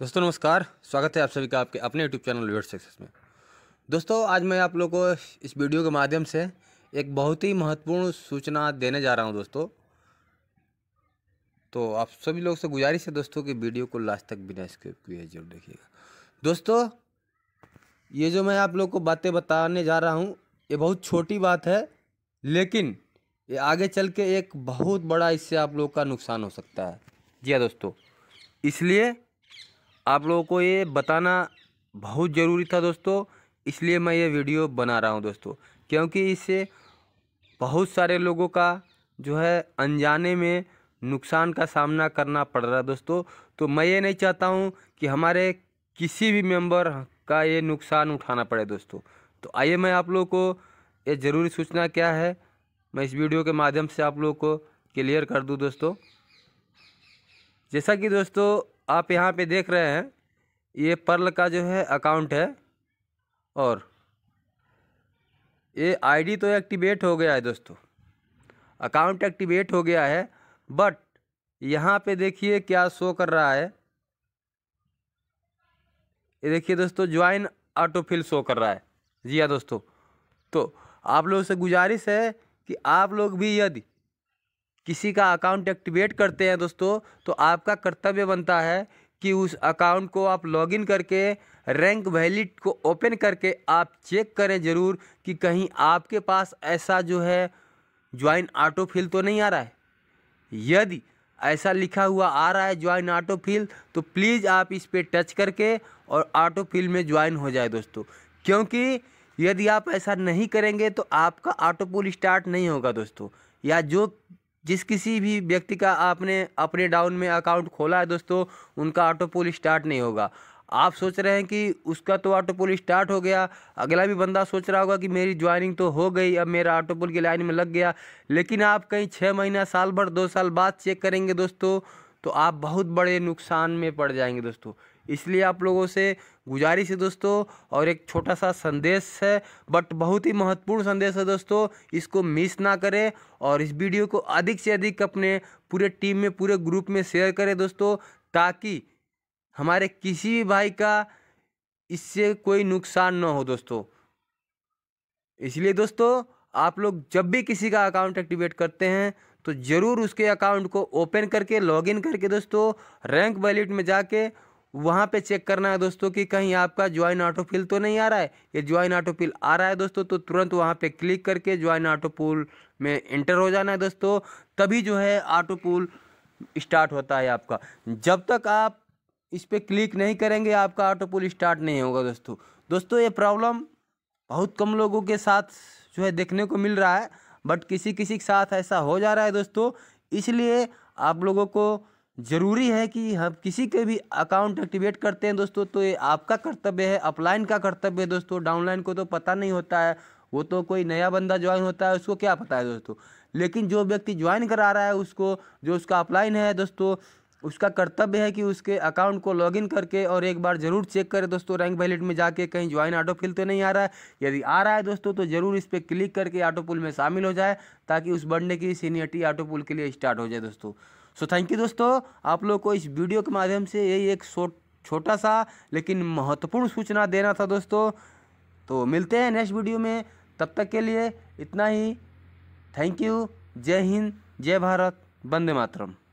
दोस्तों नमस्कार स्वागत है आप सभी का आपके अपने यूट्यूब चैनल व्यवर्स सक्सेस में दोस्तों आज मैं आप लोगों को इस वीडियो के माध्यम से एक बहुत ही महत्वपूर्ण सूचना देने जा रहा हूं दोस्तों तो आप सभी लोग से गुजारिश है दोस्तों कि वीडियो को लास्ट तक बिना स्किप किए जरूर देखिएगा दोस्तों ये जो मैं आप लोग को बातें बताने जा रहा हूँ ये बहुत छोटी बात है लेकिन ये आगे चल के एक बहुत बड़ा इससे आप लोग का नुकसान हो सकता है जी हाँ दोस्तों इसलिए आप लोगों को ये बताना बहुत ज़रूरी था दोस्तों इसलिए मैं ये वीडियो बना रहा हूँ दोस्तों क्योंकि इससे बहुत सारे लोगों का जो है अनजाने में नुकसान का सामना करना पड़ रहा है दोस्तों तो मैं ये नहीं चाहता हूँ कि हमारे किसी भी मेंबर का ये नुकसान उठाना पड़े दोस्तों तो आइए मैं आप लोगों को ये ज़रूरी सूचना क्या है मैं इस वीडियो के माध्यम से आप लोगों को क्लियर कर दूँ दोस्तों जैसा कि दोस्तों आप यहाँ पे देख रहे हैं ये पर्ल का जो है अकाउंट है और ये आईडी तो एक्टिवेट हो गया है दोस्तों अकाउंट एक्टिवेट हो गया है बट यहाँ पे देखिए क्या शो कर रहा है ये देखिए दोस्तों ज्वाइन ऑटोफिल शो कर रहा है जी हाँ दोस्तों तो आप लोगों से गुजारिश है कि आप लोग भी यदि किसी का अकाउंट एक्टिवेट करते हैं दोस्तों तो आपका कर्तव्य बनता है कि उस अकाउंट को आप लॉगिन करके रैंक वैलिड को ओपन करके आप चेक करें ज़रूर कि कहीं आपके पास ऐसा जो है ज्वाइन ऑटो फिल तो नहीं आ रहा है यदि ऐसा लिखा हुआ आ रहा है ज्वाइन ऑटो फिल तो प्लीज़ आप इस पर टच करके और ऑटो फिल में ज्वाइन हो जाए दोस्तों क्योंकि यदि आप ऐसा नहीं करेंगे तो आपका ऑटो पुल स्टार्ट नहीं होगा दोस्तों या जो जिस किसी भी व्यक्ति का आपने अपने डाउन में अकाउंट खोला है दोस्तों उनका ऑटो पुल स्टार्ट नहीं होगा आप सोच रहे हैं कि उसका तो ऑटो पुल स्टार्ट हो गया अगला भी बंदा सोच रहा होगा कि मेरी ज्वाइनिंग तो हो गई अब मेरा ऑटो पुल की लाइन में लग गया लेकिन आप कहीं छः महीना साल भर दो साल बाद चेक करेंगे दोस्तों तो आप बहुत बड़े नुकसान में पड़ जाएंगे दोस्तों इसलिए आप लोगों से गुजारिश है दोस्तों और एक छोटा सा संदेश है बट बहुत ही महत्वपूर्ण संदेश है दोस्तों इसको मिस ना करें और इस वीडियो को अधिक से अधिक अपने पूरे टीम में पूरे ग्रुप में शेयर करें दोस्तों ताकि हमारे किसी भी भाई का इससे कोई नुकसान ना हो दोस्तों इसलिए दोस्तों आप लोग जब भी किसी का अकाउंट एक्टिवेट करते हैं तो ज़रूर उसके अकाउंट को ओपन करके लॉगिन करके दोस्तों रैंक वैलेट में जाके वहाँ पे चेक करना है दोस्तों कि कहीं आपका ज्वाइन ऑटोफिल तो नहीं आ रहा है ये ज्वाइन ऑटोफिल आ रहा है दोस्तों तो तुरंत वहाँ पे क्लिक करके ज्वाइन ऑटो पुल में इंटर हो जाना है दोस्तों तभी जो है ऑटो पुल स्टार्ट होता है आपका जब तक आप इस पर क्लिक नहीं करेंगे आपका ऑटो पुल स्टार्ट नहीं होगा दोस्तों दोस्तों ये प्रॉब्लम बहुत कम लोगों के साथ जो है देखने को मिल रहा है बट किसी किसी के साथ ऐसा हो जा रहा है दोस्तों इसलिए आप लोगों को ज़रूरी है कि हम किसी के भी अकाउंट एक्टिवेट करते हैं दोस्तों तो ये आपका कर्तव्य है अपलाइन का कर्तव्य है दोस्तों डाउनलाइन को तो पता नहीं होता है वो तो कोई नया बंदा ज्वाइन होता है उसको क्या पता है दोस्तों लेकिन जो व्यक्ति ज्वाइन करा रहा है उसको जो उसका अपलाइन है दोस्तों उसका कर्तव्य है कि उसके अकाउंट को लॉगिन करके और एक बार ज़रूर चेक करें दोस्तों रैंक वैलेट में जाके कहीं ज्वाइन ऑटो फिल तो नहीं आ रहा है यदि आ रहा है दोस्तों तो ज़रूर इस पर क्लिक करके ऑटो पुल में शामिल हो जाए ताकि उस बढ़ने की सीनियरिटी ऑटो पुल के लिए स्टार्ट हो जाए दोस्तों सो थैंक यू दोस्तों आप लोग को इस वीडियो के माध्यम से यही एक छोटा सा लेकिन महत्वपूर्ण सूचना देना था दोस्तों तो मिलते हैं नेक्स्ट वीडियो में तब तक के लिए इतना ही थैंक यू जय हिंद जय भारत वंदे मातरम